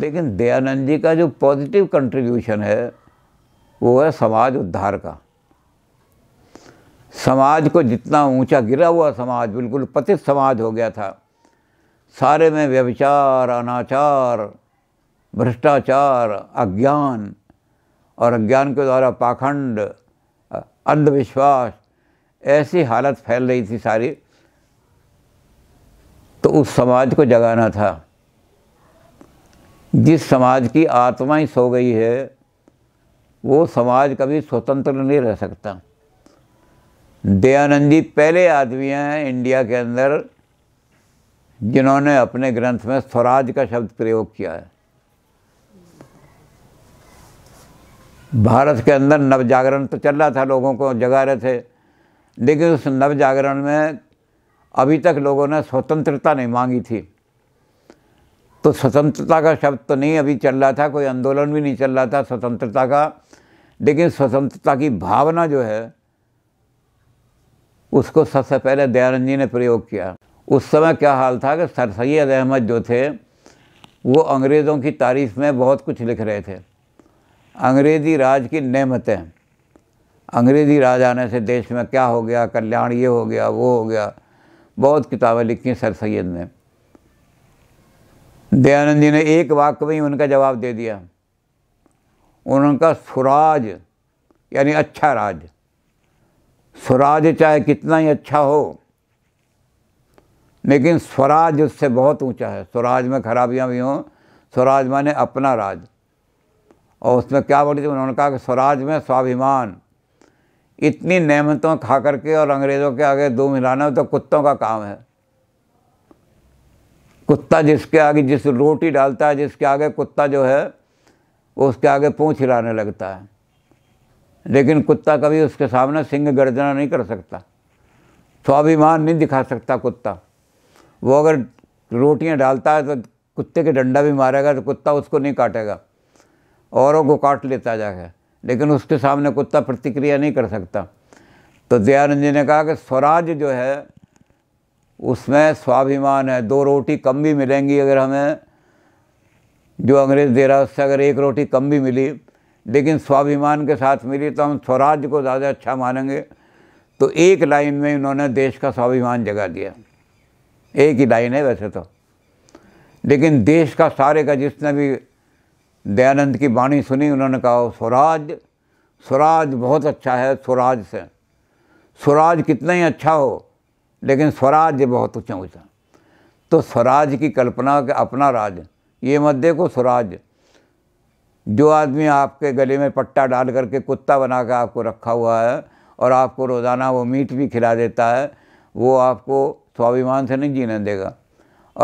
लेकिन दयानंद जी का जो पॉजिटिव कंट्रीब्यूशन है वो है समाज उद्धार का समाज को जितना ऊंचा गिरा हुआ समाज बिल्कुल पतित समाज हो गया था सारे में व्यभिचार अनाचार भ्रष्टाचार अज्ञान और अज्ञान के द्वारा पाखंड अंधविश्वास ऐसी हालत फैल रही थी सारी तो उस समाज को जगाना था जिस समाज की आत्मा ही सो गई है वो समाज कभी स्वतंत्र नहीं रह सकता दयानंद जी पहले आदमी हैं इंडिया के अंदर जिन्होंने अपने ग्रंथ में स्वराज का शब्द प्रयोग किया है भारत के अंदर नवजागरण तो चल रहा था लोगों को जगा रहे थे लेकिन उस नवजागरण में अभी तक लोगों ने स्वतंत्रता नहीं मांगी थी तो स्वतंत्रता का शब्द तो नहीं अभी चल रहा था कोई आंदोलन भी नहीं चल रहा था स्वतंत्रता का लेकिन स्वतंत्रता की भावना जो है उसको सबसे पहले दयानंद जी ने प्रयोग किया उस समय क्या हाल था कि सर सैद अहमद जो थे वो अंग्रेज़ों की तारीफ़ में बहुत कुछ लिख रहे थे अंग्रेज़ी राज की नेमतें अंग्रेज़ी राज आने से देश में क्या हो गया कल्याण ये हो गया वो हो गया बहुत किताबें लिखी सर सैद ने दयानंद जी ने एक वाक्य में ही उनका जवाब दे दिया उनका स्वराज यानी अच्छा राज स्वराज चाहे कितना ही अच्छा हो लेकिन स्वराज उससे बहुत ऊंचा है स्वराज में खराबियां भी हों स्वराज माने अपना राज और उसमें क्या बोली थी उन्होंने कहा कि स्वराज में स्वाभिमान इतनी नेमतों खा करके और अंग्रेज़ों के आगे दो मिलाना तो कुत्तों का काम है कुत्ता जिसके आगे जिस रोटी डालता है जिसके आगे कुत्ता जो है वो उसके आगे पूँछ हिलाने लगता है लेकिन कुत्ता कभी उसके सामने सिंह गर्जना नहीं कर सकता स्वाभिमान नहीं दिखा सकता कुत्ता वो अगर रोटियां डालता है तो कुत्ते के डंडा भी मारेगा तो कुत्ता उसको नहीं काटेगा औरों को काट लेता जाकर लेकिन उसके सामने कुत्ता प्रतिक्रिया नहीं कर सकता तो दयानंद जी ने कहा कि स्वराज जो है उसमें स्वाभिमान है दो रोटी कम भी मिलेंगी अगर हमें जो अंग्रेज़ दे रहा है उससे अगर एक रोटी कम भी मिली लेकिन स्वाभिमान के साथ मिली तो हम स्वराज को ज़्यादा अच्छा मानेंगे तो एक लाइन में इन्होंने देश का स्वाभिमान जगा दिया एक ही लाइन है वैसे तो लेकिन देश का सारे का जिसने भी दयानंद की वाणी सुनी उन्होंने कहा स्वराज स्वराज बहुत अच्छा है स्वराज से स्वराज कितना ही अच्छा हो लेकिन स्वराज्य बहुत ऊँचा ऊँचा तो स्वराज की कल्पना का अपना राज ये मत देखो स्वराज जो आदमी आपके गले में पट्टा डाल करके कुत्ता बना कर आपको रखा हुआ है और आपको रोज़ाना वो मीट भी खिला देता है वो आपको स्वाभिमान से नहीं जीने देगा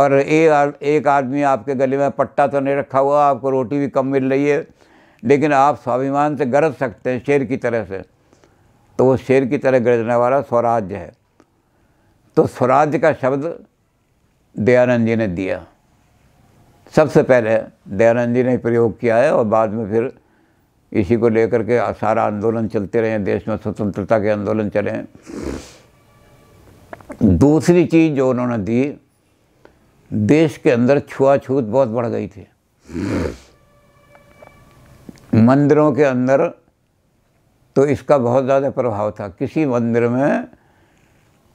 और एक एक आदमी आपके गले में पट्टा तो नहीं रखा हुआ आपको रोटी भी कम मिल रही है लेकिन आप स्वाभिमान से गरज सकते हैं शेर की तरह से तो वो शेर की तरह गरजने वाला स्वराज्य है तो स्वराज्य का शब्द दयानंद जी ने दिया सबसे पहले दयानंद जी ने प्रयोग किया है और बाद में फिर इसी को लेकर के सारा आंदोलन चलते रहे देश में स्वतंत्रता के आंदोलन चले दूसरी चीज़ जो उन्होंने दी देश के अंदर छुआछूत बहुत बढ़ गई थी मंदिरों के अंदर तो इसका बहुत ज़्यादा प्रभाव था किसी मंदिर में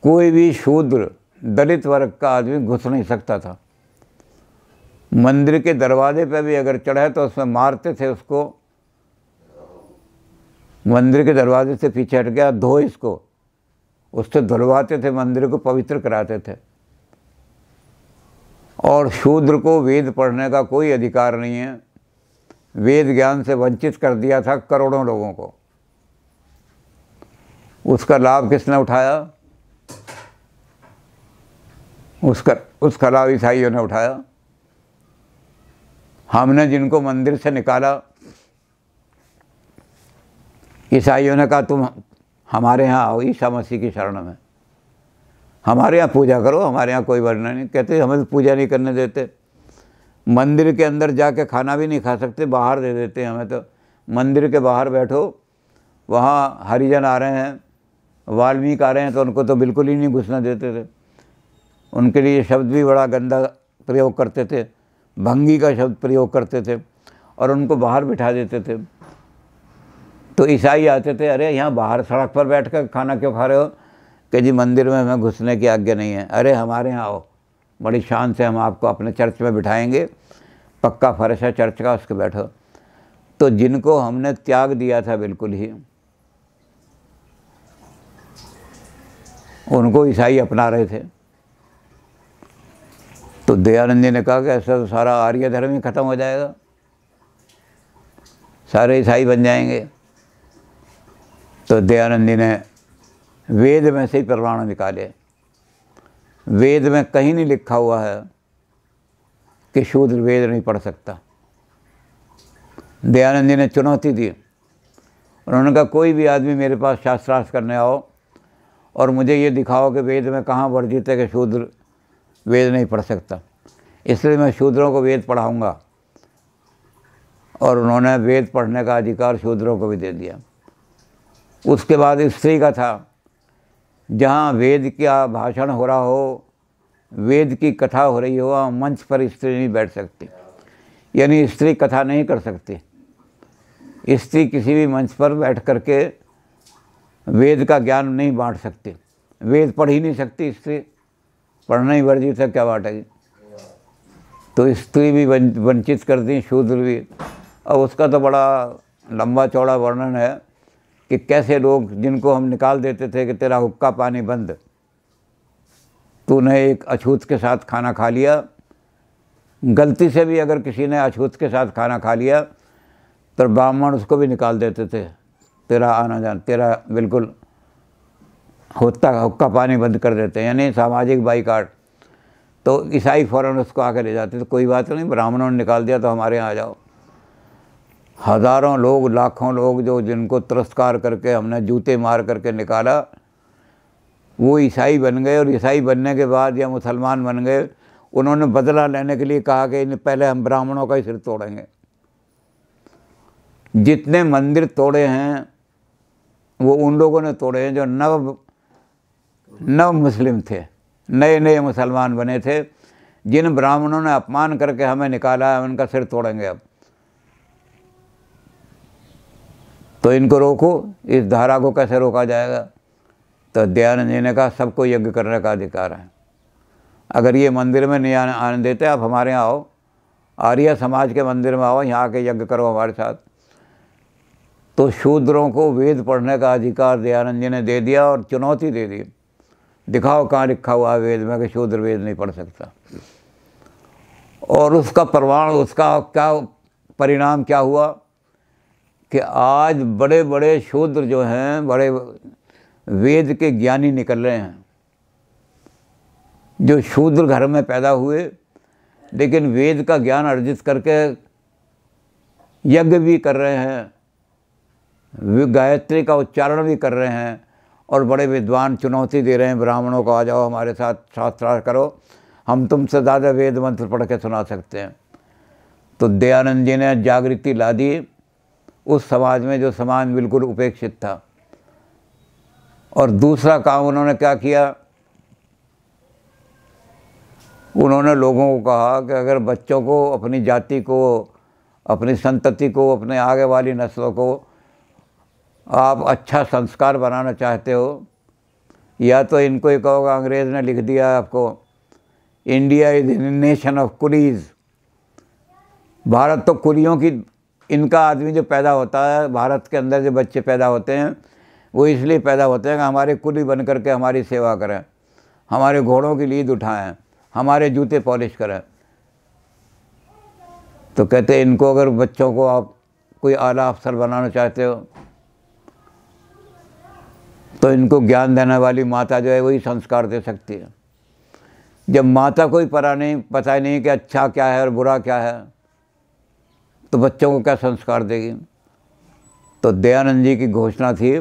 कोई भी शूद्र दलित वर्ग का आदमी घुस नहीं सकता था मंदिर के दरवाजे पर भी अगर चढ़े तो उसमें मारते थे उसको मंदिर के दरवाजे से पीछे हट गया धो इसको उससे धुलवाते थे मंदिर को पवित्र कराते थे और शूद्र को वेद पढ़ने का कोई अधिकार नहीं है वेद ज्ञान से वंचित कर दिया था करोड़ों लोगों को उसका लाभ किसने उठाया उसका उसका लाभ ईसाइयों ने उठाया हमने जिनको मंदिर से निकाला ईसाइयों ने कहा तुम हमारे यहाँ आओ ईसा मसीह की शरण में हमारे यहाँ पूजा करो हमारे यहाँ कोई वर्णन नहीं कहते हमें तो पूजा नहीं करने देते मंदिर के अंदर जाके खाना भी नहीं खा सकते बाहर दे देते हमें तो मंदिर के बाहर बैठो वहाँ हरिजन आ रहे हैं वाल्मीकि आ रहे हैं तो उनको तो बिल्कुल ही नहीं घुसना देते थे उनके लिए शब्द भी बड़ा गंदा प्रयोग करते थे भंगी का शब्द प्रयोग करते थे और उनको बाहर बिठा देते थे तो ईसाई आते थे अरे यहाँ बाहर सड़क पर बैठ कर खाना क्यों खा रहे हो कि जी मंदिर में हमें घुसने की आज्ञा नहीं है अरे हमारे यहाँ आओ बड़ी शान से हम आपको अपने चर्च में बिठाएंगे पक्का फर्श है चर्च का उसके बैठो तो जिनको हमने त्याग दिया था बिल्कुल ही उनको ईसाई अपना रहे थे तो दयानंद जी ने कहा कि ऐसा तो सारा आर्य धर्म ही खत्म हो जाएगा सारे ईसाई बन जाएंगे तो दयानंद जी ने वेद में से ही परमाणु निकाले वेद में कहीं नहीं लिखा हुआ है कि शूद्र वेद नहीं पढ़ सकता दयानंद जी ने चुनौती दी उन्होंने कहा कोई भी आदमी मेरे पास शास्त्रार्थ करने आओ और मुझे ये दिखाओ कि वेद में कहाँ वर्जित है कि शूद्र वेद नहीं पढ़ सकता इसलिए मैं शूद्रों को वेद पढ़ाऊँगा और उन्होंने वेद पढ़ने का अधिकार शूद्रों को भी दे दिया उसके बाद स्त्री का था जहाँ वेद का भाषण हो रहा हो वेद की कथा हो रही हो वहाँ मंच पर स्त्री नहीं बैठ सकती यानी स्त्री कथा नहीं कर सकती स्त्री किसी भी मंच पर बैठ करके वेद का ज्ञान नहीं बांट सकते वेद पढ़ ही नहीं सकती स्त्री पढ़ना ही वर्जित है क्या बांटेगी तो स्त्री भी वंचित कर दी शूद्र भी और उसका तो बड़ा लंबा चौड़ा वर्णन है कि कैसे लोग जिनको हम निकाल देते थे कि तेरा हुक्का पानी बंद तूने एक अछूत के साथ खाना खा लिया गलती से भी अगर किसी ने अछूत के साथ खाना खा लिया तो ब्राह्मण उसको भी निकाल देते थे तेरा आना जाना तेरा बिल्कुल होता हुक्का पानी बंद कर देते हैं यानी सामाजिक बाईकाट तो ईसाई फ़ौरन उसको आके ले जाते तो कोई बात नहीं ब्राह्मणों ने निकाल दिया तो हमारे यहाँ आ जाओ हज़ारों लोग लाखों लोग जो जिनको तिरस्कार करके हमने जूते मार करके निकाला वो ईसाई बन गए और ईसाई बनने के बाद या मुसलमान बन गए उन्होंने बदला लेने के लिए कहा कि पहले हम ब्राह्मणों का ही सिर तोड़ेंगे जितने मंदिर तोड़े हैं वो उन लोगों ने तोड़े हैं जो नव नव मुस्लिम थे नए नए मुसलमान बने थे जिन ब्राह्मणों ने अपमान करके हमें निकाला है उनका सिर तोड़ेंगे अब तो इनको रोको इस धारा को कैसे रोका जाएगा तो दयानंद जी ने कहा सबको यज्ञ करने का अधिकार है अगर ये मंदिर में नहीं आने आने देते आप हमारे यहाँ आओ आर्य समाज के मंदिर में आओ यहाँ आके यज्ञ करो हमारे साथ तो शूद्रों को वेद पढ़ने का अधिकार दयानंद जी ने दे दिया और चुनौती दे दी दिखाओ कहाँ लिखा हुआ है वेद में कि शूद्र वेद नहीं पढ़ सकता और उसका प्रमाण उसका क्या परिणाम क्या हुआ कि आज बड़े बड़े शूद्र जो हैं बड़े वेद के ज्ञानी निकल रहे हैं जो शूद्र घर में पैदा हुए लेकिन वेद का ज्ञान अर्जित करके यज्ञ भी कर रहे हैं गायत्री का उच्चारण भी कर रहे हैं और बड़े विद्वान चुनौती दे रहे हैं ब्राह्मणों को आ जाओ हमारे साथ शास्त्रार्थ करो हम तुमसे ज़्यादा वेद मंत्र पढ़ के सुना सकते हैं तो दयानंद जी ने जागृति ला दी उस समाज में जो समाज बिल्कुल उपेक्षित था और दूसरा काम उन्होंने क्या किया उन्होंने लोगों को कहा कि अगर बच्चों को अपनी जाति को अपनी संतति को अपने आगे वाली नस्लों को आप अच्छा संस्कार बनाना चाहते हो या तो इनको ही कहोगे अंग्रेज़ ने लिख दिया आपको India is nation of coolies Bharat तो कुलियों की इनका आदमी जो पैदा होता है भारत के अंदर जो बच्चे पैदा होते हैं वो इसलिए पैदा होते हैं कि हमारे कुली बन करके हमारी सेवा करें हमारे घोड़ों की लीद उठाएं हमारे जूते पॉलिश करें तो कहते हैं इनको अगर बच्चों को आप कोई आला अफसर बनाना चाहते हो तो इनको ज्ञान देने वाली माता जो है वही संस्कार दे सकती है जब माता को ही पता नहीं पता ही नहीं कि अच्छा क्या है और बुरा क्या है तो बच्चों को क्या संस्कार देगी तो दयानंद जी की घोषणा थी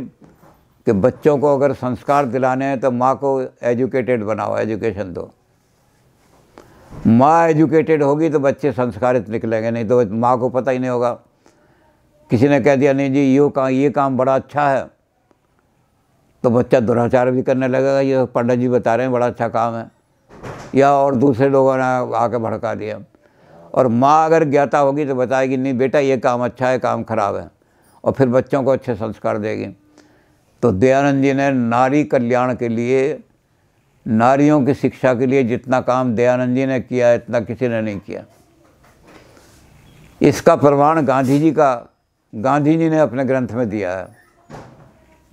कि बच्चों को अगर संस्कार दिलाने हैं तो माँ को एजुकेटेड बनाओ एजुकेशन दो माँ एजुकेटेड होगी तो बच्चे संस्कारित निकलेंगे नहीं तो माँ को पता ही नहीं होगा किसी ने कह दिया नहीं जी यो काम ये काम बड़ा अच्छा है तो बच्चा दुराचार भी करने लगेगा ये पंडित जी बता रहे हैं बड़ा अच्छा काम है या और दूसरे लोगों ने आके भड़का दिया और माँ अगर ज्ञाता होगी तो बताएगी नहीं बेटा ये काम अच्छा है काम खराब है और फिर बच्चों को अच्छे संस्कार देगी तो दयानंद जी ने नारी कल्याण के लिए नारियों की शिक्षा के लिए जितना काम दयानंद जी ने किया इतना किसी ने नहीं किया इसका प्रमाण गांधी जी का गांधी जी ने अपने ग्रंथ में दिया है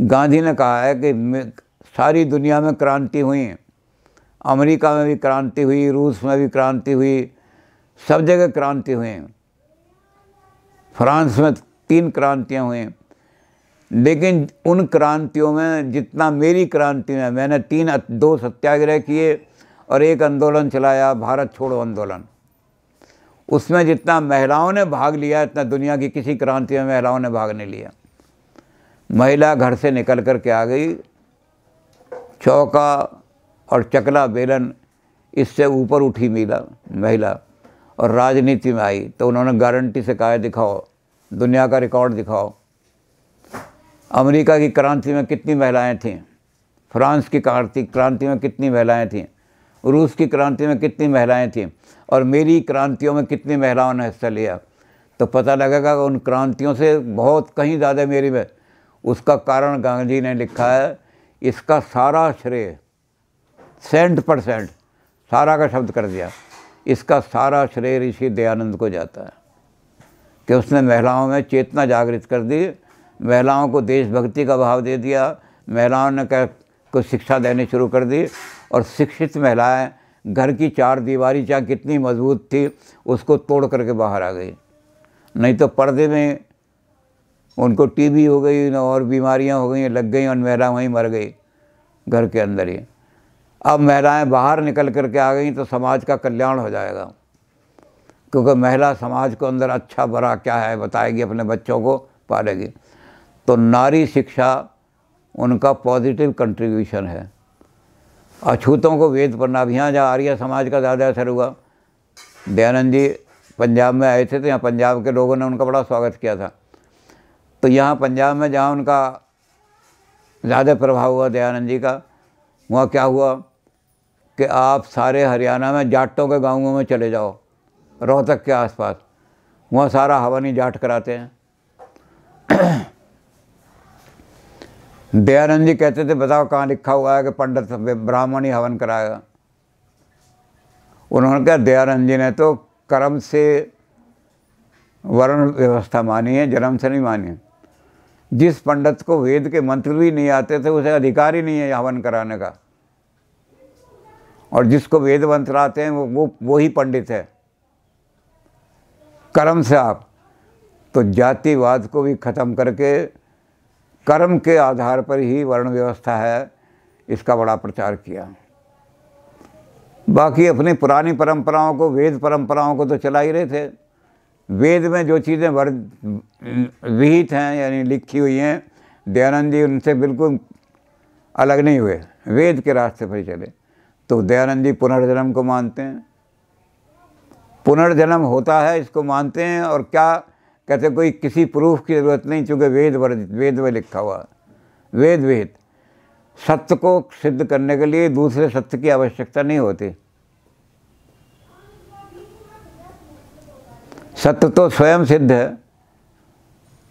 गांधी ने कहा है कि सारी दुनिया में क्रांति हुई अमेरिका में भी क्रांति हुई रूस में भी क्रांति हुई सब जगह क्रांति हुई फ्रांस में तीन क्रांतियाँ हुई लेकिन उन क्रांतियों में जितना मेरी क्रांति में मैंने तीन दो सत्याग्रह किए और एक आंदोलन चलाया भारत छोड़ो आंदोलन उसमें जितना महिलाओं ने भाग लिया इतना दुनिया की किसी क्रांति में महिलाओं ने भाग नहीं लिया महिला घर से निकल कर के आ गई चौका और चकला बेलन इससे ऊपर उठी मिला महिला और राजनीति में आई तो उन्होंने गारंटी से कहा दिखाओ दुनिया का रिकॉर्ड दिखाओ अमेरिका की क्रांति में कितनी महिलाएं थीं फ्रांस की क्रांति क्रांति में कितनी महिलाएं थीं रूस की क्रांति में कितनी महिलाएं थीं और मेरी क्रांतियों में कितनी महिलाओं ने हिस्सा लिया तो पता लगेगा कि उन क्रांतियों से बहुत कहीं ज़्यादा मेरी में उसका कारण गांधी ने लिखा है इसका सारा श्रेय सेंट परसेंट सारा का शब्द कर दिया इसका सारा श्रेय ऋषि दयानंद को जाता है कि उसने महिलाओं में चेतना जागृत कर दी महिलाओं को देशभक्ति का भाव दे दिया महिलाओं ने कह को शिक्षा देनी शुरू कर दी और शिक्षित महिलाएं घर की चार दीवारी चाहे कितनी मजबूत थी उसको तोड़ करके बाहर आ गई नहीं तो पर्दे में उनको टीबी हो गई और बीमारियां हो गई लग गई और महिला वहीं मर गई घर के अंदर ही अब महिलाएं बाहर निकल कर के आ गई तो समाज का कल्याण हो जाएगा क्योंकि महिला समाज को अंदर अच्छा बुरा क्या है बताएगी अपने बच्चों को पालेगी तो नारी शिक्षा उनका पॉजिटिव कंट्रीब्यूशन है अछूतों को वेद पढ़ना अब यहाँ जहाँ आर्य समाज का ज़्यादा असर हुआ दयानंद जी पंजाब में आए थे तो यहाँ पंजाब के लोगों ने उनका बड़ा स्वागत किया था तो यहाँ पंजाब में जहाँ उनका ज़्यादा प्रभाव हुआ दयानंद जी का वहाँ क्या हुआ कि आप सारे हरियाणा में जाटों के गाँवों में चले जाओ रोहतक के आसपास वहाँ सारा हवानी जाट कराते हैं दयानंद जी कहते थे बताओ कहाँ लिखा हुआ है कि पंडित ब्राह्मण ही हवन कराएगा उन्होंने कहा दयानंद जी ने तो कर्म से वर्ण व्यवस्था मानी है जन्म से नहीं मानी है जिस पंडित को वेद के मंत्र भी नहीं आते थे उसे अधिकार ही नहीं है हवन कराने का और जिसको वेद मंत्र आते हैं वो वो ही पंडित है कर्म से आप तो जातिवाद को भी ख़त्म करके कर्म के आधार पर ही वर्ण व्यवस्था है इसका बड़ा प्रचार किया बाकी अपनी पुरानी परंपराओं को वेद परंपराओं को तो चला ही रहे थे वेद में जो चीज़ें वर् विहित हैं यानी लिखी हुई हैं दयानंद जी उनसे बिल्कुल अलग नहीं हुए वेद के रास्ते पर ही चले तो दयानंद जी पुनर्जन्म को मानते हैं पुनर्जन्म होता है इसको मानते हैं और क्या कहते कोई किसी प्रूफ की ज़रूरत नहीं चूँकि वेद वर्जित वेद में लिखा हुआ वेद विहित सत्य को सिद्ध करने के लिए दूसरे सत्य की आवश्यकता नहीं होती सत्य तो स्वयं सिद्ध है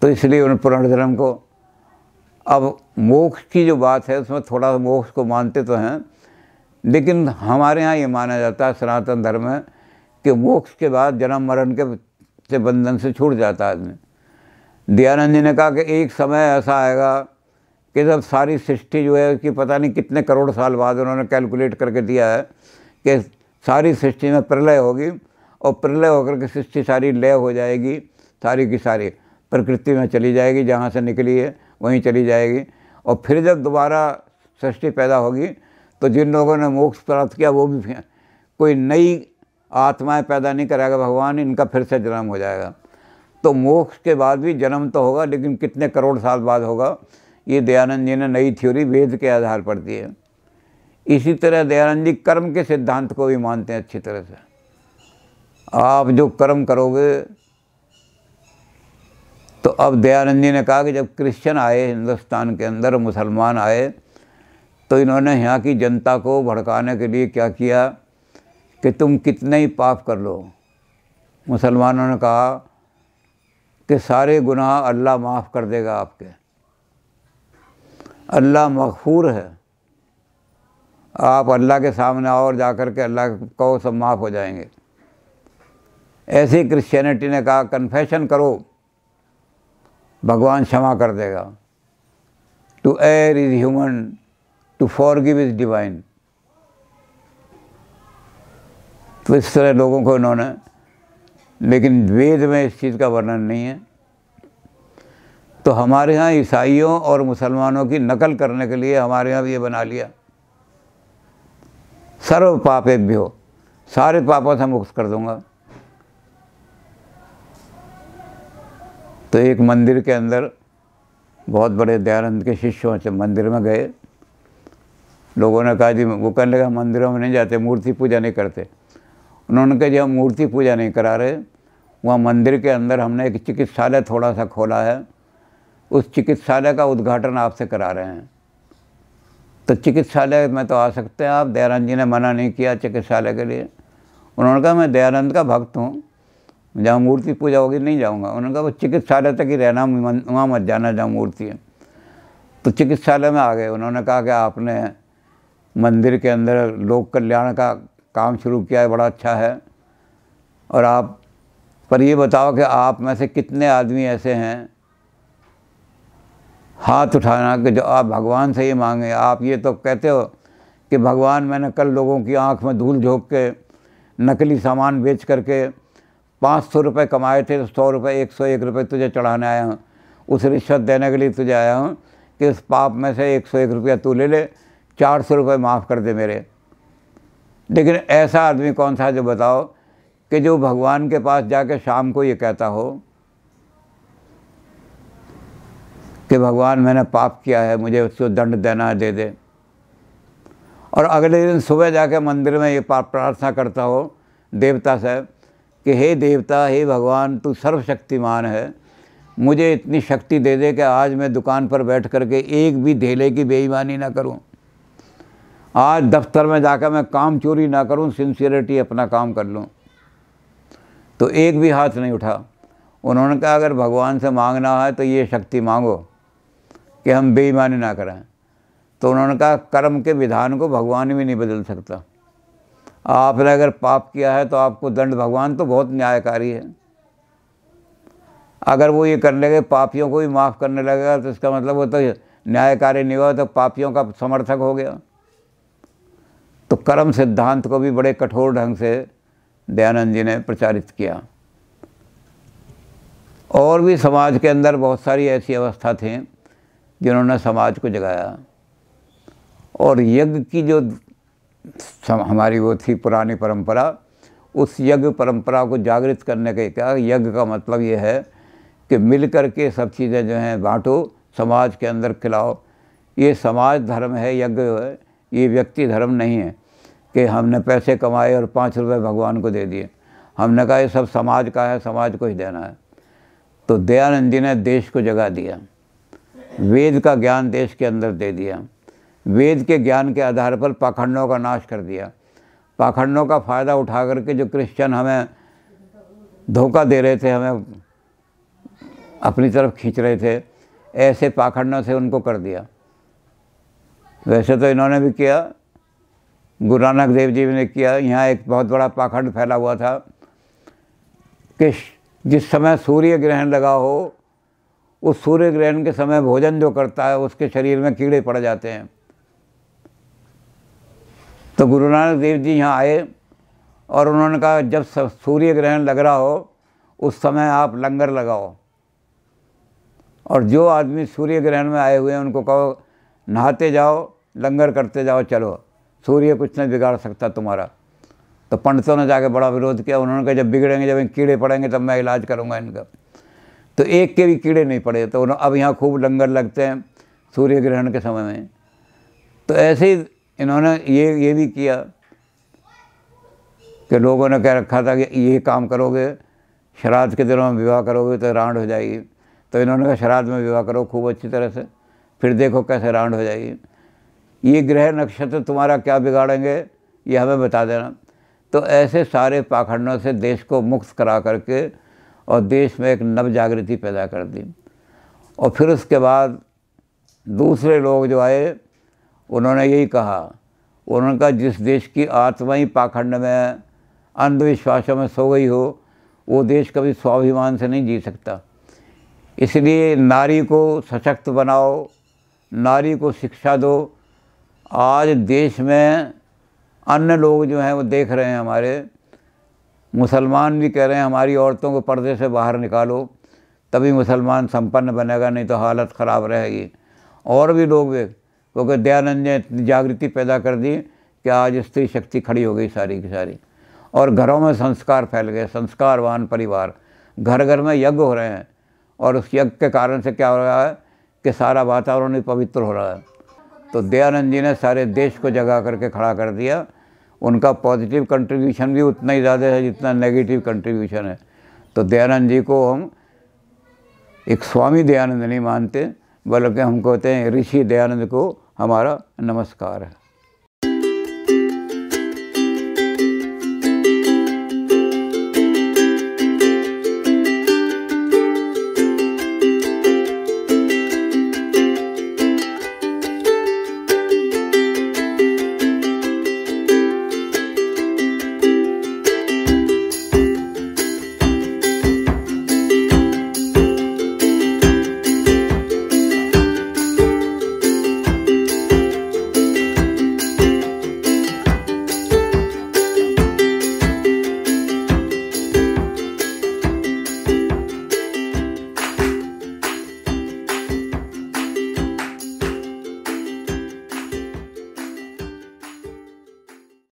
तो इसलिए उन पुराण धर्म को अब मोक्ष की जो बात है उसमें थोड़ा सा मोक्ष को मानते तो हैं लेकिन हमारे यहाँ ये माना जाता है सनातन धर्म में कि मोक्ष के बाद जन्म मरण के से बंधन से छूट जाता है आदमी दयानंद जी ने कहा कि एक समय ऐसा आएगा कि जब सारी सृष्टि जो है कि पता नहीं कितने करोड़ साल बाद उन्होंने कैलकुलेट करके दिया है कि सारी सृष्टि में प्रलय होगी और प्रलय होकर के सृष्टि सारी लय हो जाएगी सारी की सारी प्रकृति में चली जाएगी जहाँ से निकली है वहीं चली जाएगी और फिर जब दोबारा सृष्टि पैदा होगी तो जिन लोगों ने मोक्ष प्राप्त किया वो भी कोई नई आत्माएं पैदा नहीं कराएगा भगवान इनका फिर से जन्म हो जाएगा तो मोक्ष के बाद भी जन्म तो होगा लेकिन कितने करोड़ साल बाद होगा ये दयानंद जी ने नई थ्योरी वेद के आधार पर दी है इसी तरह दयानंद जी कर्म के सिद्धांत को भी मानते हैं अच्छी तरह से आप जो कर्म करोगे तो अब दयानंद जी ने कहा कि जब क्रिश्चियन आए हिंदुस्तान के अंदर मुसलमान आए तो इन्होंने यहाँ की जनता को भड़काने के लिए क्या किया कि तुम कितने ही पाप कर लो मुसलमानों ने कहा कि सारे गुनाह अल्लाह माफ़ कर देगा आपके अल्लाह मकफूर है आप अल्लाह के सामने आओ और जा कर के अल्लाह कहो सब माफ़ हो जाएंगे ऐसे क्रिश्चियनिटी ने कहा कन्फेशन करो भगवान क्षमा कर देगा to err is human to forgive is divine तो इस तरह लोगों को इन्होंने लेकिन वेद में इस चीज़ का वर्णन नहीं है तो हमारे यहाँ ईसाइयों और मुसलमानों की नकल करने के लिए हमारे यहाँ ये बना लिया सर्व भी हो सारे पापों से मुक्त कर दूंगा तो एक मंदिर के अंदर बहुत बड़े दयानंद के शिष्य से मंदिर में गए लोगों ने कहा जी वो कहने लगा मंदिरों में नहीं जाते मूर्ति पूजा नहीं करते उन्होंने कहा जी हम मूर्ति पूजा नहीं करा रहे वहाँ मंदिर के अंदर हमने एक चिकित्सालय थोड़ा सा खोला है उस चिकित्सालय का उद्घाटन आपसे करा रहे हैं तो चिकित्सालय में तो आ सकते हैं आप दयानंद जी ने मना नहीं किया चिकित्सालय के लिए उन्होंने कहा मैं दयानंद का भक्त हूँ जहाँ मूर्ति पूजा होगी नहीं जाऊँगा उन्होंने कहा वो चिकित्सालय तक ही रहना वहाँ मत जाना जहाँ मूर्ति है तो चिकित्सालय में आ गए उन्होंने कहा कि आपने मंदिर के अंदर लोक कल्याण का काम शुरू किया है बड़ा अच्छा है और आप पर ये बताओ कि आप में से कितने आदमी ऐसे हैं हाथ उठाना कि जो आप भगवान से ही मांगे आप ये तो कहते हो कि भगवान मैंने कल लोगों की आंख में धूल झोंक के नकली सामान बेच करके पाँच सौ रुपये कमाए थे तो सौ रुपये एक सौ एक रुपये तुझे चढ़ाने आया हूँ उस रिश्वत देने के लिए तुझे आया हूँ कि उस पाप में से एक सौ एक रुपया तू ले ले चार सौ रुपये माफ़ कर दे मेरे लेकिन ऐसा आदमी कौन सा जो बताओ कि जो भगवान के पास जाके शाम को ये कहता हो कि भगवान मैंने पाप किया है मुझे उसको दंड देना है दे दे और अगले दिन सुबह जाके मंदिर में ये प्रार्थना करता हो देवता से कि हे देवता हे भगवान तू सर्वशक्तिमान है मुझे इतनी शक्ति दे दे कि आज मैं दुकान पर बैठ कर के एक भी धेले की बेईमानी ना करूं आज दफ्तर में जाकर मैं काम चोरी ना करूं सिंसियरिटी अपना काम कर लूं तो एक भी हाथ नहीं उठा उन्होंने कहा अगर भगवान से मांगना है तो ये शक्ति मांगो कि हम बेईमानी ना करें तो उन्होंने कहा कर्म के विधान को भगवान भी नहीं बदल सकता आपने अगर पाप किया है तो आपको दंड भगवान तो बहुत न्यायकारी है अगर वो ये करने लगे पापियों को भी माफ़ करने लगेगा तो इसका मतलब वो तो न्यायकारी नहीं हुआ तो पापियों का समर्थक हो गया तो कर्म सिद्धांत को भी बड़े कठोर ढंग से दयानंद जी ने प्रचारित किया और भी समाज के अंदर बहुत सारी ऐसी अवस्था थी जिन्होंने समाज को जगाया और यज्ञ की जो हमारी वो थी पुरानी परंपरा उस यज्ञ परंपरा को जागृत करने के क्या यज्ञ का मतलब ये है कि मिल कर के सब चीज़ें जो हैं बाँटो समाज के अंदर खिलाओ ये समाज धर्म है यज्ञ है ये व्यक्ति धर्म नहीं है कि हमने पैसे कमाए और पाँच रुपए भगवान को दे दिए हमने कहा ये सब समाज का है समाज को ही देना है तो दयानंद जी ने देश को जगा दिया वेद का ज्ञान देश के अंदर दे दिया वेद के ज्ञान के आधार पर पाखंडों का नाश कर दिया पाखंडों का फ़ायदा उठा करके जो क्रिश्चियन हमें धोखा दे रहे थे हमें अपनी तरफ खींच रहे थे ऐसे पाखंडों से उनको कर दिया वैसे तो इन्होंने भी किया गुरु नानक देव जी ने किया यहाँ एक बहुत बड़ा पाखंड फैला हुआ था कि जिस समय सूर्य ग्रहण लगा हो उस सूर्य ग्रहण के समय भोजन जो करता है उसके शरीर में कीड़े पड़ जाते हैं तो गुरु नानक देव जी यहाँ आए और उन्होंने कहा जब सूर्य ग्रहण लग रहा हो उस समय आप लंगर लगाओ और जो आदमी सूर्य ग्रहण में आए हुए हैं उनको कहो नहाते जाओ लंगर करते जाओ चलो सूर्य कुछ नहीं बिगाड़ सकता तुम्हारा तो पंडितों ने जाके बड़ा विरोध किया उन्होंने कहा जब बिगड़ेंगे जब कीड़े पड़ेंगे तब मैं इलाज करूँगा इनका तो एक के भी कीड़े नहीं पड़े तो अब यहाँ खूब लंगर लगते हैं सूर्य ग्रहण के समय में तो ऐसे ही इन्होंने ये ये भी किया कि लोगों ने कह रखा था कि ये काम करोगे श्राद्ध के दिनों में विवाह करोगे तो रांड हो जाएगी तो इन्होंने कहा श्राद्ध में विवाह करो खूब अच्छी तरह से फिर देखो कैसे रांड हो जाएगी ये ग्रह नक्षत्र तुम्हारा क्या बिगाड़ेंगे ये हमें बता देना तो ऐसे सारे पाखंडों से देश को मुक्त करा करके और देश में एक नव जागृति पैदा कर दी और फिर उसके बाद दूसरे लोग जो आए उन्होंने यही कहा उन्होंने कहा जिस देश की आत्मा ही पाखंड में अंधविश्वासों में सो गई हो वो देश कभी स्वाभिमान से नहीं जी सकता इसलिए नारी को सशक्त बनाओ नारी को शिक्षा दो आज देश में अन्य लोग जो हैं वो देख रहे हैं हमारे मुसलमान भी कह रहे हैं हमारी औरतों को पर्दे से बाहर निकालो तभी मुसलमान संपन्न बनेगा नहीं तो हालत ख़राब रहेगी और भी लोग भी क्योंकि दयानंद ने इतनी जागृति पैदा कर दी कि आज स्त्री शक्ति खड़ी हो गई सारी की सारी और घरों में संस्कार फैल गए संस्कारवान परिवार घर घर में यज्ञ हो रहे हैं और उस यज्ञ के कारण से क्या हो रहा है कि सारा वातावरण ही पवित्र हो रहा है तो दयानंद जी ने सारे देश को जगा करके खड़ा कर दिया उनका पॉजिटिव कंट्रीब्यूशन भी उतना ही ज़्यादा है जितना नेगेटिव कंट्रीब्यूशन है तो दयानंद जी को हम एक स्वामी दयानंद नहीं मानते बल्कि हम कहते हैं ऋषि दयानंद को हमारा नमस्कार है